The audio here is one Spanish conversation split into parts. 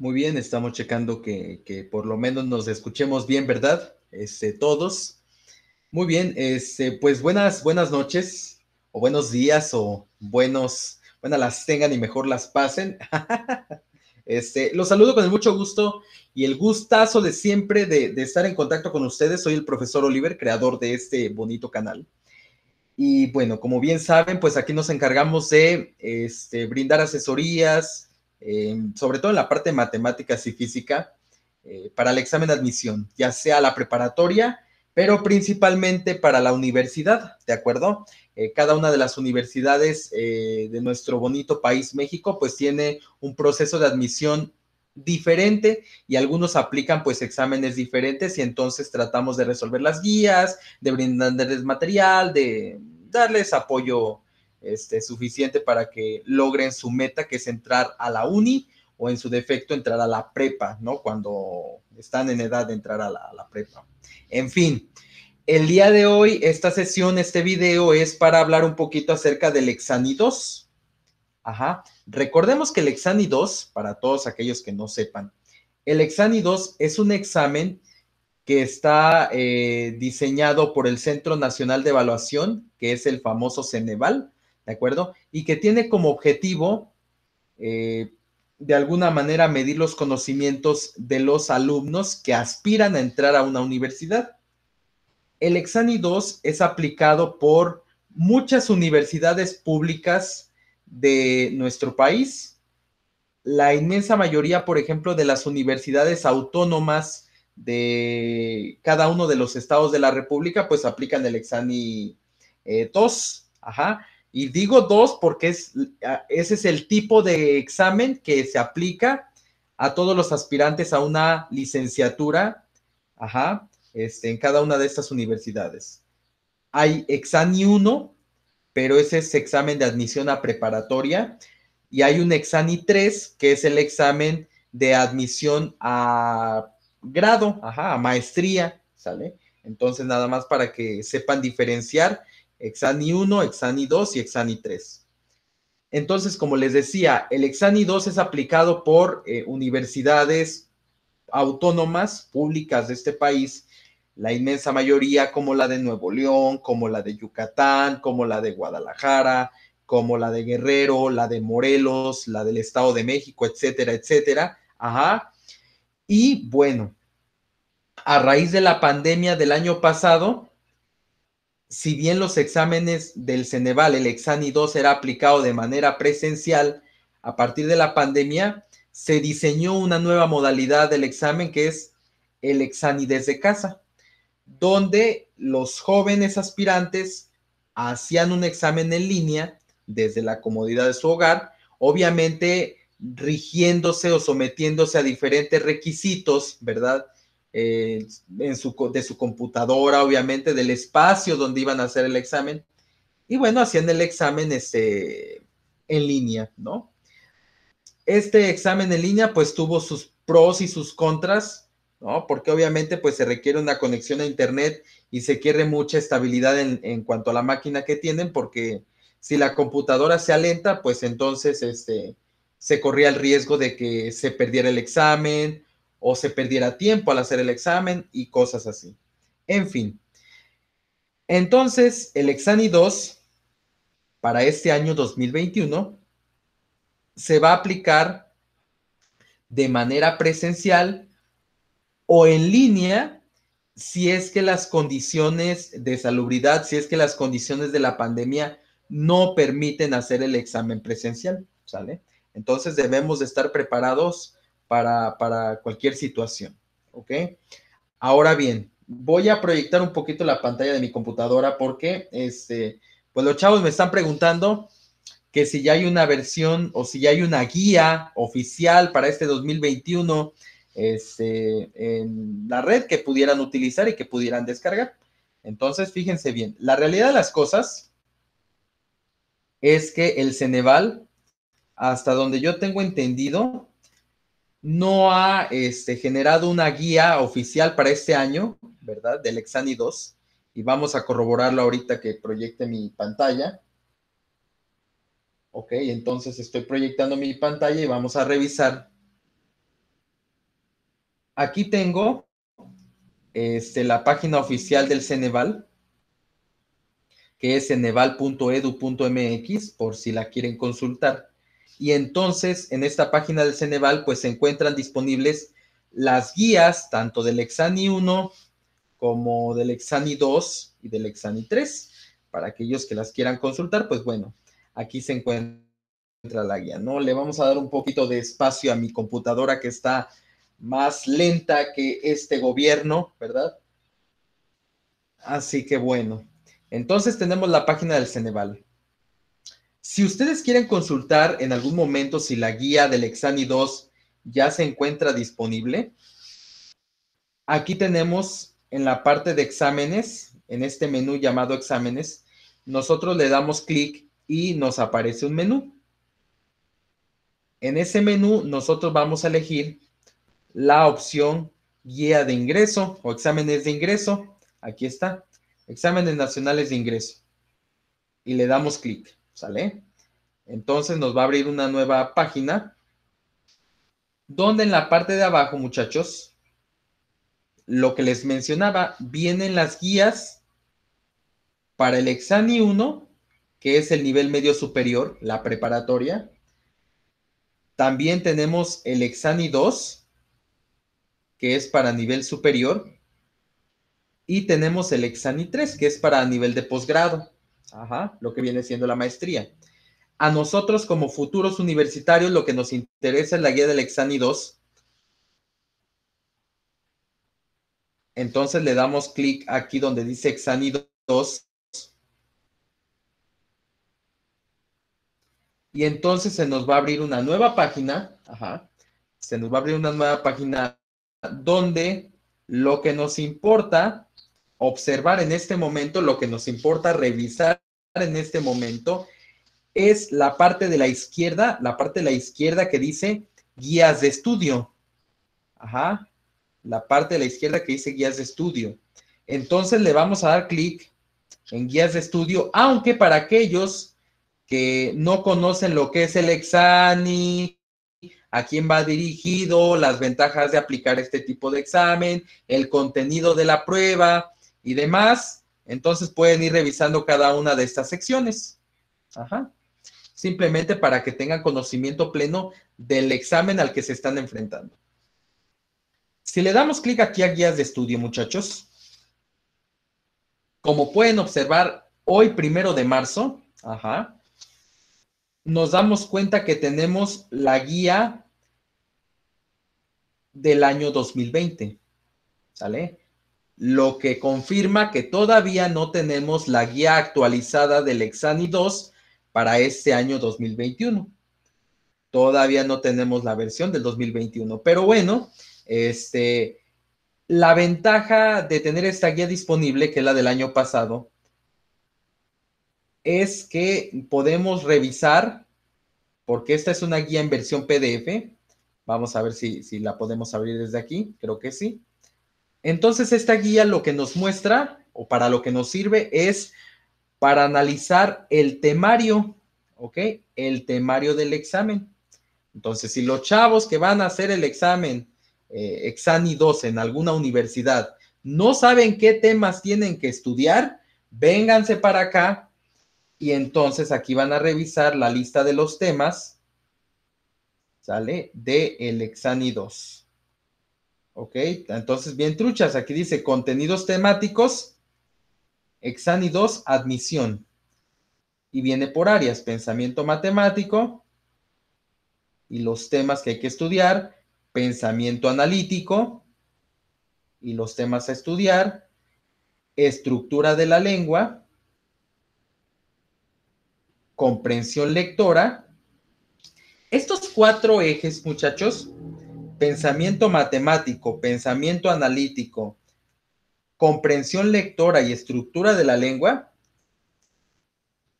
Muy bien, estamos checando que, por lo menos nos escuchemos bien, ¿verdad? Este, todos. Muy bien, este, pues buenas, buenas noches, o buenos días, o buenos, buenas las tengan y mejor las pasen. Este, los saludo con mucho gusto y el gustazo de siempre de, estar en contacto con ustedes. Soy el profesor Oliver, creador de este bonito canal. Y bueno, como bien saben, pues aquí nos encargamos de este, brindar asesorías, Em, sobre todo en la parte de matemáticas y física, eh, para el examen de admisión, ya sea la preparatoria, pero principalmente para la universidad, ¿de acuerdo? Eh, cada una de las universidades eh, de nuestro bonito país México, pues tiene un proceso de admisión diferente y algunos aplican pues exámenes diferentes y entonces tratamos de resolver las guías, de brindarles material, de darles apoyo es este, suficiente para que logren su meta, que es entrar a la uni o en su defecto entrar a la prepa, ¿no? Cuando están en edad de entrar a la, prepa. En fin, el día de hoy, esta sesión, este video es para hablar un poquito acerca del Exani 2. Ajá. Recordemos que el Exani 2, para todos aquellos que no sepan, el Exani 2 es un examen que está eh, diseñado por el Centro Nacional de Evaluación, que es el famoso Ceneval, ¿de acuerdo? Y que tiene como objetivo, eh, de alguna manera, medir los conocimientos de los alumnos que aspiran a entrar a una universidad. El Exani 2 es aplicado por muchas universidades públicas de nuestro país. La inmensa mayoría, por ejemplo, de las universidades autónomas de cada uno de los estados de la República, pues aplican el Exani 2. Eh, ajá. Y digo dos porque ah, ese es el tipo de examen que se aplica a todos los aspirantes a una licenciatura ajá, este, en cada una de estas universidades. Hay examen 1, pero ese es examen de admisión a preparatoria, y hay un examen 3, que es el examen de admisión a grado, ajá, a maestría, ¿sale? Entonces, nada más para que sepan diferenciar Exani 1, Exani 2 y Exani 3. Entonces, como les decía, el Exani 2 es aplicado por eh, universidades autónomas públicas de este país, la inmensa mayoría como la de Nuevo León, como la de Yucatán, como la de Guadalajara, como la de Guerrero, la de Morelos, la del Estado de México, etcétera, etcétera. Ajá. Y bueno, a raíz de la pandemia del año pasado, si bien los exámenes del Ceneval, el Exani 2, era aplicado de manera presencial a partir de la pandemia, se diseñó una nueva modalidad del examen que es el Exani desde casa, donde los jóvenes aspirantes hacían un examen en línea desde la comodidad de su hogar, obviamente rigiéndose o sometiéndose a diferentes requisitos, ¿verdad? Eh, en su, de su computadora, obviamente, del espacio donde iban a hacer el examen. Y bueno, hacían el examen este, en línea, ¿no? Este examen en línea pues tuvo sus pros y sus contras, ¿no? Porque obviamente pues se requiere una conexión a Internet y se quiere mucha estabilidad en, en cuanto a la máquina que tienen, porque si la computadora se alenta, pues entonces este, se corría el riesgo de que se perdiera el examen o se perdiera tiempo al hacer el examen y cosas así. En fin. Entonces, el Exani 2 para este año 2021 se va a aplicar de manera presencial o en línea si es que las condiciones de salubridad, si es que las condiciones de la pandemia no permiten hacer el examen presencial, ¿sale? Entonces debemos de estar preparados para, cualquier situación. ¿Ok? Ahora bien, voy a proyectar un poquito la pantalla de mi computadora porque este, pues los chavos me están preguntando que si ya hay una versión o si ya hay una guía oficial para este 2021 este, en la red que pudieran utilizar y que pudieran descargar. Entonces, fíjense bien, la realidad de las cosas es que el Ceneval, hasta donde yo tengo entendido, no ha este, generado una guía oficial para este año, ¿verdad? Del Exani 2. Y vamos a corroborarlo ahorita que proyecte mi pantalla. Ok, entonces estoy proyectando mi pantalla y vamos a revisar. Aquí tengo este, la página oficial del Ceneval, que es ceneval.edu.mx, por si la quieren consultar. Y entonces en esta página del Ceneval pues se encuentran disponibles las guías tanto del Exani 1 como del Exani 2 y del Exani 3. Para aquellos que las quieran consultar, pues bueno, aquí se encuentra la guía, ¿no? Le vamos a dar un poquito de espacio a mi computadora que está más lenta que este gobierno, ¿verdad? Así que bueno, entonces tenemos la página del Ceneval. Si ustedes quieren consultar en algún momento si la guía del examen 2 ya se encuentra disponible, aquí tenemos en la parte de exámenes, en este menú llamado exámenes, nosotros le damos clic y nos aparece un menú. En ese menú nosotros vamos a elegir la opción guía de ingreso o exámenes de ingreso. Aquí está, exámenes nacionales de ingreso. Y le damos clic. ¿Sale? Entonces nos va a abrir una nueva página donde en la parte de abajo, muchachos, lo que les mencionaba, vienen las guías para el Exani 1, que es el nivel medio superior, la preparatoria. También tenemos el Exani 2, que es para nivel superior. Y tenemos el Exani 3, que es para nivel de posgrado. Ajá, lo que viene siendo la maestría. A nosotros como futuros universitarios lo que nos interesa es la guía del Exani 2. Entonces le damos clic aquí donde dice Exani 2. Y entonces se nos va a abrir una nueva página. Ajá. Se nos va a abrir una nueva página donde lo que nos importa observar en este momento, lo que nos importa revisar en este momento, es la parte de la izquierda, la parte de la izquierda que dice guías de estudio. Ajá, la parte de la izquierda que dice guías de estudio. Entonces le vamos a dar clic en guías de estudio, aunque para aquellos que no conocen lo que es el Exani, a quién va dirigido, las ventajas de aplicar este tipo de examen, el contenido de la prueba, y demás. Entonces pueden ir revisando cada una de estas secciones. Ajá. Simplemente para que tengan conocimiento pleno del examen al que se están enfrentando. Si le damos clic aquí a guías de estudio, muchachos, como pueden observar, hoy primero de marzo, ajá, nos damos cuenta que tenemos la guía del año 2020. ¿Sale? lo que confirma que todavía no tenemos la guía actualizada del Exani 2 para este año 2021. Todavía no tenemos la versión del 2021, pero bueno, este, la ventaja de tener esta guía disponible, que es la del año pasado, es que podemos revisar, porque esta es una guía en versión PDF. Vamos a ver si la podemos abrir desde aquí, creo que sí. Entonces, esta guía lo que nos muestra o para lo que nos sirve es para analizar el temario, ¿ok? El temario del examen. Entonces, si los chavos que van a hacer el examen, eh, Exani 2 en alguna universidad, no saben qué temas tienen que estudiar, vénganse para acá y entonces aquí van a revisar la lista de los temas, ¿sale? De el Exani 2. Ok, entonces bien truchas. Aquí dice contenidos temáticos, Exani 2, admisión. Y viene por áreas, pensamiento matemático y los temas que hay que estudiar, pensamiento analítico y los temas a estudiar, estructura de la lengua, comprensión lectora. Estos cuatro ejes, muchachos, pensamiento matemático, pensamiento analítico, comprensión lectora y estructura de la lengua,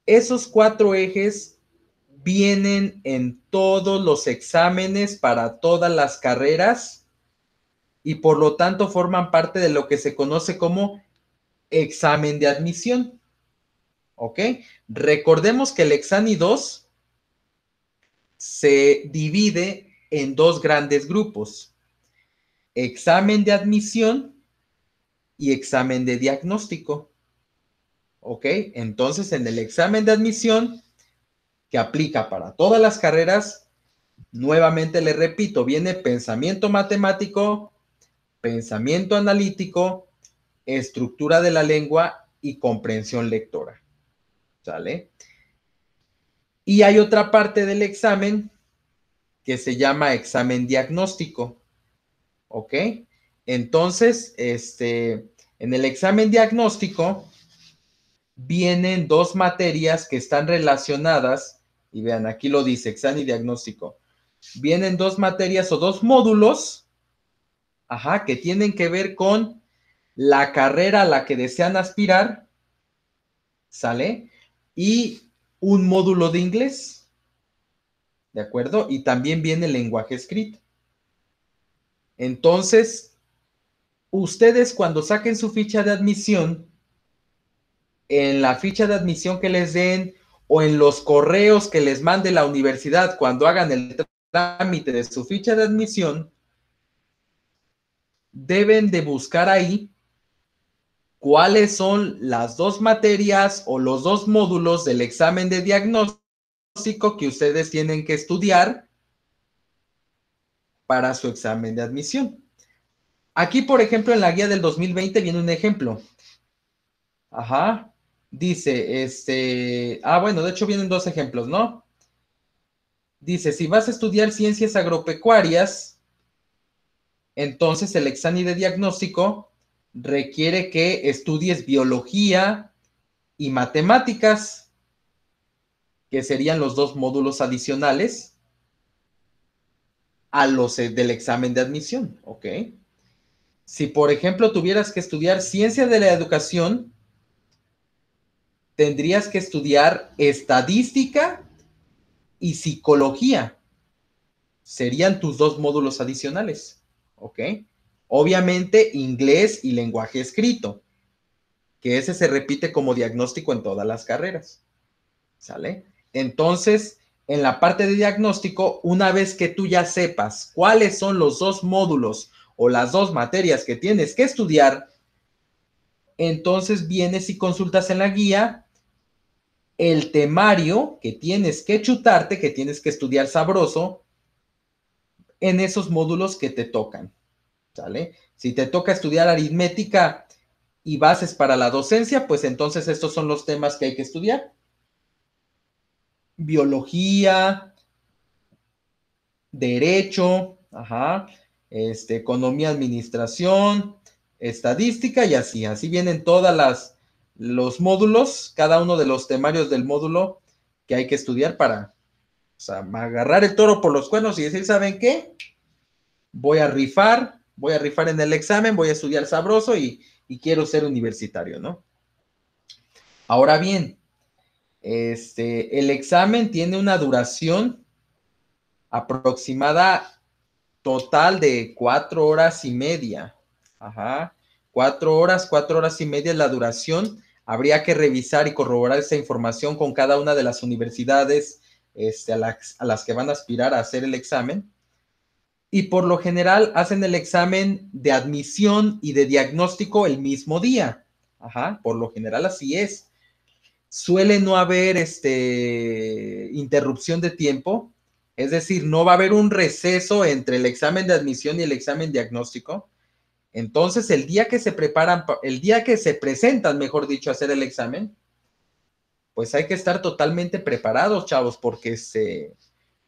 esos cuatro ejes vienen en todos los exámenes para todas las carreras y por lo tanto forman parte de lo que se conoce como examen de admisión. ¿Ok? Recordemos que el examen 2 se divide en dos grandes grupos, examen de admisión y examen de diagnóstico. ¿Ok? Entonces, en el examen de admisión, que aplica para todas las carreras, nuevamente le repito, viene pensamiento matemático, pensamiento analítico, estructura de la lengua y comprensión lectora. ¿Sale? Y hay otra parte del examen que se llama examen diagnóstico. ¿Ok? Entonces, este, en el examen diagnóstico vienen dos materias que están relacionadas, y vean, aquí lo dice, examen y diagnóstico. Vienen dos materias o dos módulos, ajá, que tienen que ver con la carrera a la que desean aspirar, ¿sale? Y un módulo de inglés. ¿de acuerdo? Y también viene el lenguaje escrito. Entonces, ustedes cuando saquen su ficha de admisión, en la ficha de admisión que les den o en los correos que les mande la universidad cuando hagan el trámite de su ficha de admisión, deben de buscar ahí cuáles son las dos materias o los dos módulos del examen de diagnóstico que ustedes tienen que estudiar para su examen de admisión. Aquí, por ejemplo, en la guía del 2020 viene un ejemplo. Ajá. Dice, este, ah, bueno, de hecho vienen dos ejemplos, ¿no? Dice, si vas a estudiar ciencias agropecuarias, entonces el examen de diagnóstico requiere que estudies biología y matemáticas que serían los dos módulos adicionales a los eh, del examen de admisión, ¿ok? Si, por ejemplo, tuvieras que estudiar ciencia de la educación, tendrías que estudiar estadística y psicología. Serían tus dos módulos adicionales, ¿ok? Obviamente, inglés y lenguaje escrito, que ese se repite como diagnóstico en todas las carreras, ¿sale? Entonces, en la parte de diagnóstico, una vez que tú ya sepas cuáles son los dos módulos o las dos materias que tienes que estudiar, entonces vienes y consultas en la guía el temario que tienes que chutarte, que tienes que estudiar sabroso en esos módulos que te tocan. Si te toca estudiar aritmética y bases para la docencia, pues entonces estos son los temas que hay que estudiar biología, derecho, este, economía, administración, estadística y así. Así vienen todas las los módulos, cada uno de los temarios del módulo que hay que estudiar para agarrar el toro por los cuernos y decir, ¿saben qué? Voy a rifar, voy a rifar en el examen, voy a estudiar sabroso y, y quiero ser universitario, ¿no? Ahora bien, este, el examen tiene una duración aproximada total de cuatro horas y media. Ajá. Cuatro horas, cuatro horas y media es la duración. Habría que revisar y corroborar esa información con cada una de las universidades este, a, las, a las que van a aspirar a hacer el examen. Y por lo general hacen el examen de admisión y de diagnóstico el mismo día. Ajá, por lo general así es suele no haber este, interrupción de tiempo, es decir, no va a haber un receso entre el examen de admisión y el examen diagnóstico. Entonces, el día que se preparan, el día que se presentan, mejor dicho, a hacer el examen, pues hay que estar totalmente preparados, chavos, porque se,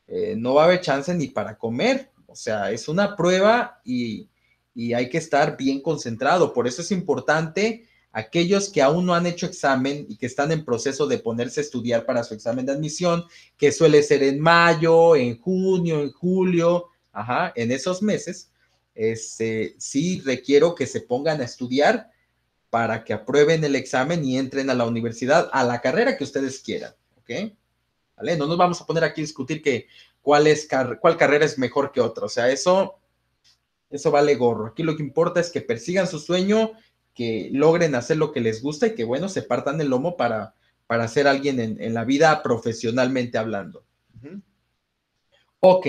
eh, no va a haber chance ni para comer. O sea, es una prueba y, y hay que estar bien concentrado. Por eso es importante aquellos que aún no han hecho examen y que están en proceso de ponerse a estudiar para su examen de admisión, que suele ser en mayo, en junio, en julio, ajá, en esos meses, este, sí requiero que se pongan a estudiar para que aprueben el examen y entren a la universidad, a la carrera que ustedes quieran, ¿ok? ¿Vale? No nos vamos a poner aquí a discutir que cuál, cuál carrera es mejor que otra, o sea, eso, eso vale gorro. Aquí lo que importa es que persigan su sueño que logren hacer lo que les gusta y que, bueno, se partan el lomo para, para ser alguien en, en la vida profesionalmente hablando. Ok,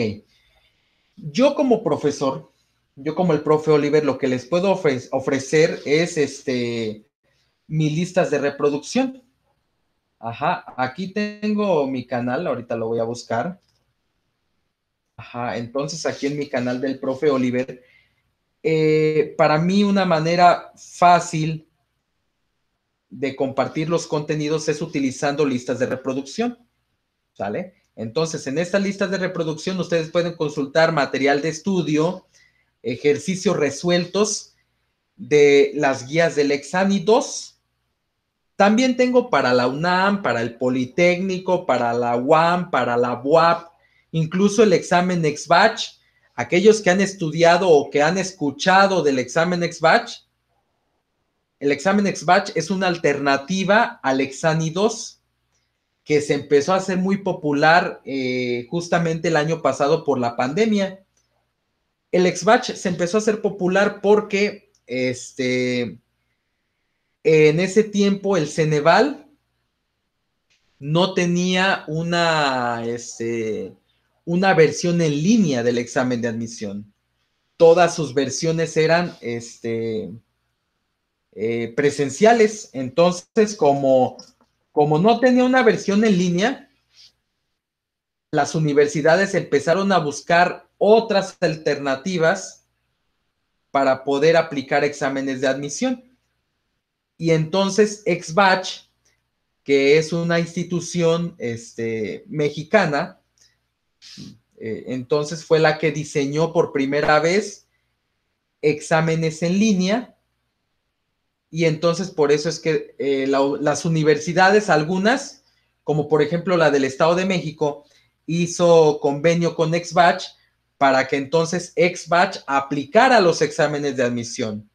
yo como profesor, yo como el profe Oliver, lo que les puedo ofrecer es este, mis listas de reproducción. Ajá, aquí tengo mi canal, ahorita lo voy a buscar. Ajá, entonces aquí en mi canal del profe Oliver eh, para mí una manera fácil de compartir los contenidos es utilizando listas de reproducción. ¿Sale? Entonces, en estas listas de reproducción ustedes pueden consultar material de estudio, ejercicios resueltos de las guías del y dos. También tengo para la UNAM, para el Politécnico, para la UAM, para la UAP, incluso el examen ex batch aquellos que han estudiado o que han escuchado del examen x batch el examen x batch es una alternativa al Exani 2, que se empezó a hacer muy popular eh, justamente el año pasado por la pandemia. El x batch se empezó a hacer popular porque este, en ese tiempo el Ceneval no tenía una, este, una versión en línea del examen de admisión. Todas sus versiones eran este, eh, presenciales, entonces como, como no tenía una versión en línea, las universidades empezaron a buscar otras alternativas para poder aplicar exámenes de admisión. Y entonces Exbatch, que es una institución este, mexicana, eh, entonces fue la que diseñó por primera vez exámenes en línea y entonces por eso es que eh, las universidades, algunas, como por ejemplo la del Estado de México, hizo convenio con Exbatch para que entonces Exbatch aplicara los exámenes de admisión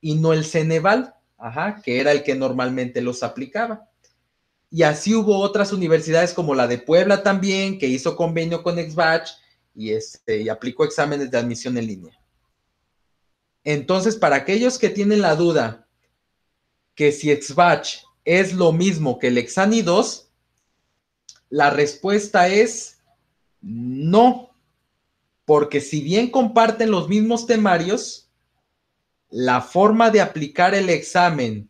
y no el Ceneval, ajá, que era el que normalmente los aplicaba. Y así hubo otras universidades como la de Puebla también, que hizo convenio con Exbatch y, este, aplicó exámenes de admisión en línea. Entonces, para aquellos que tienen la duda que si Exbatch es lo mismo que el Exani 2, la respuesta es no, porque si bien comparten los mismos temarios, la forma de aplicar el examen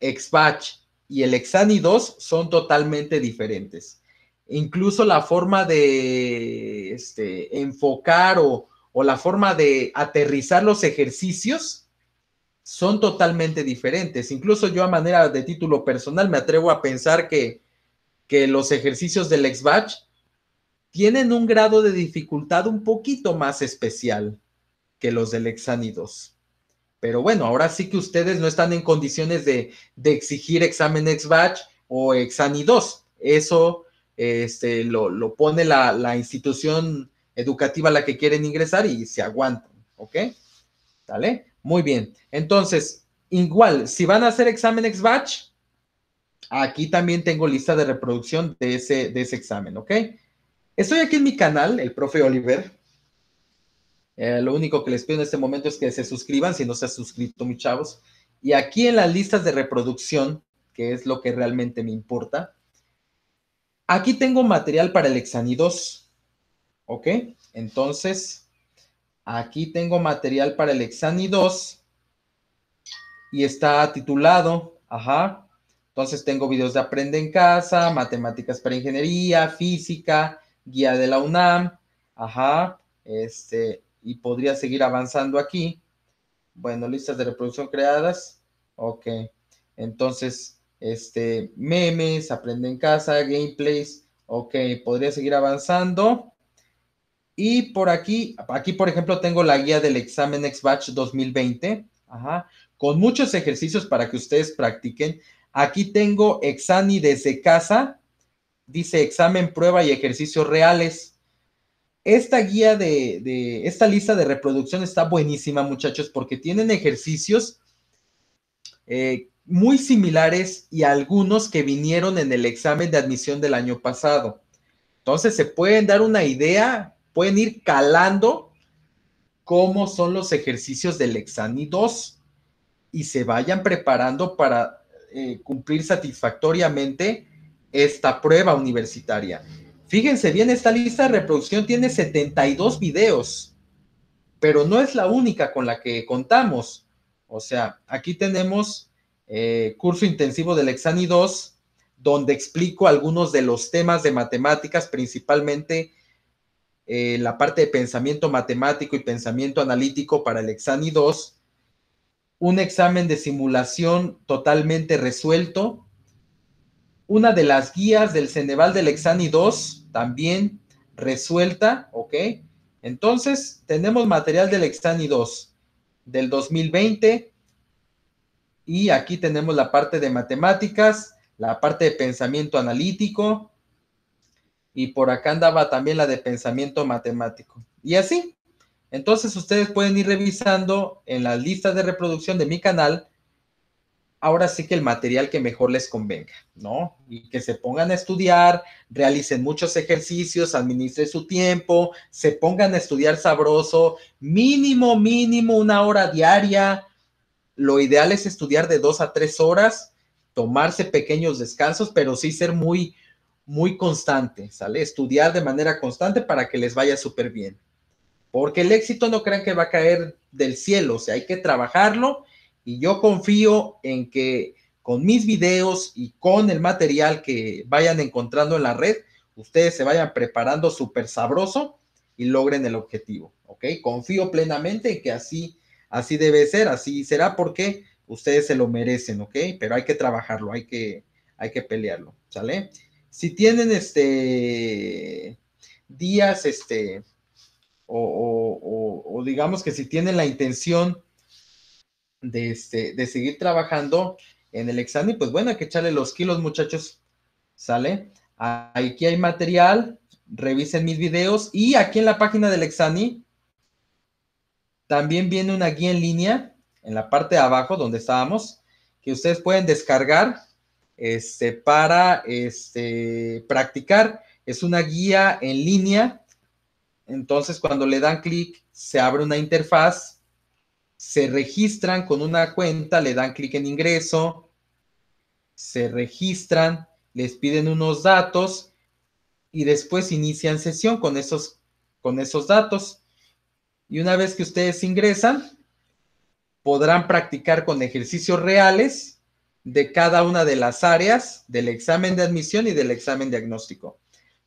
Exbatch y el Exani 2 son totalmente diferentes. Incluso la forma de este, enfocar o, la forma de aterrizar los ejercicios son totalmente diferentes. Incluso yo a manera de título personal me atrevo a pensar que, los ejercicios del ex batch tienen un grado de dificultad un poquito más especial que los del 2. Pero bueno, ahora sí que ustedes no están en condiciones de, exigir examen ex-batch o exani 2. Eso este, lo, pone la, institución educativa a la que quieren ingresar y se aguantan, ¿ok? ¿Sale? Muy bien. Entonces, igual, si van a hacer examen ex-batch, aquí también tengo lista de reproducción de ese, de ese examen, ¿ok? Estoy aquí en mi canal, el profe Oliver, eh, lo único que les pido en este momento es que se suscriban, si no se han suscrito, mis chavos. Y aquí en las listas de reproducción, que es lo que realmente me importa, aquí tengo material para el I-2, ¿Ok? Entonces, aquí tengo material para el I-2 y está titulado, ajá. Entonces tengo videos de Aprende en Casa, Matemáticas para Ingeniería, Física, Guía de la UNAM, ajá, este, y podría seguir avanzando aquí. Bueno, listas de reproducción creadas. Ok. Entonces, este, memes, aprende en casa, gameplays. Ok, podría seguir avanzando. Y por aquí, aquí por ejemplo tengo la guía del examen Xbatch 2020. Ajá. Con muchos ejercicios para que ustedes practiquen. Aquí tengo Exani desde casa. Dice examen, prueba y ejercicios reales. Esta guía de, esta lista de reproducción está buenísima, muchachos, porque tienen ejercicios eh, muy similares y algunos que vinieron en el examen de admisión del año pasado. Entonces se pueden dar una idea, pueden ir calando cómo son los ejercicios del examen 2 y se vayan preparando para eh, cumplir satisfactoriamente esta prueba universitaria. Fíjense bien, esta lista de reproducción tiene 72 videos, pero no es la única con la que contamos. O sea, aquí tenemos eh, curso intensivo del Exani 2, donde explico algunos de los temas de matemáticas, principalmente eh, la parte de pensamiento matemático y pensamiento analítico para el Exani 2. Un examen de simulación totalmente resuelto, una de las guías del Ceneval del Exani 2 también resuelta, ¿ok? Entonces, tenemos material del Exani 2 del 2020 y aquí tenemos la parte de matemáticas, la parte de pensamiento analítico y por acá andaba también la de pensamiento matemático. Y así, entonces ustedes pueden ir revisando en las listas de reproducción de mi canal ahora sí que el material que mejor les convenga, ¿no? Y que se pongan a estudiar, realicen muchos ejercicios, administren su tiempo, se pongan a estudiar sabroso, mínimo, mínimo una hora diaria. Lo ideal es estudiar de dos a tres horas, tomarse pequeños descansos, pero sí ser muy, muy constante, ¿sale? Estudiar de manera constante para que les vaya súper bien. Porque el éxito no crean que va a caer del cielo, o sea, hay que trabajarlo y yo confío en que con mis videos y con el material que vayan encontrando en la red, ustedes se vayan preparando súper sabroso y logren el objetivo, ¿ok? Confío plenamente en que así, así debe ser, así será porque ustedes se lo merecen, ¿ok? Pero hay que trabajarlo, hay que, hay que pelearlo, ¿sale? Si tienen este días, este, o digamos que si tienen la intención de, este, de seguir trabajando en el examen. Pues bueno, hay que echarle los kilos, muchachos. ¿Sale? Aquí hay material, revisen mis videos y aquí en la página del Exani también viene una guía en línea en la parte de abajo donde estábamos que ustedes pueden descargar este, para este, practicar. Es una guía en línea. Entonces, cuando le dan clic, se abre una interfaz se registran con una cuenta, le dan clic en ingreso, se registran, les piden unos datos y después inician sesión con esos, con esos datos. Y una vez que ustedes ingresan, podrán practicar con ejercicios reales de cada una de las áreas del examen de admisión y del examen diagnóstico.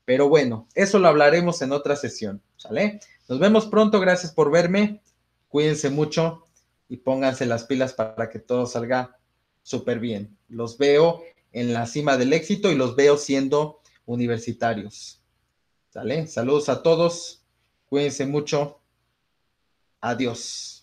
Pero bueno, eso lo hablaremos en otra sesión, ¿sale? Nos vemos pronto, gracias por verme. Cuídense mucho y pónganse las pilas para que todo salga súper bien. Los veo en la cima del éxito y los veo siendo universitarios. ¿Sale? Saludos a todos. Cuídense mucho. Adiós.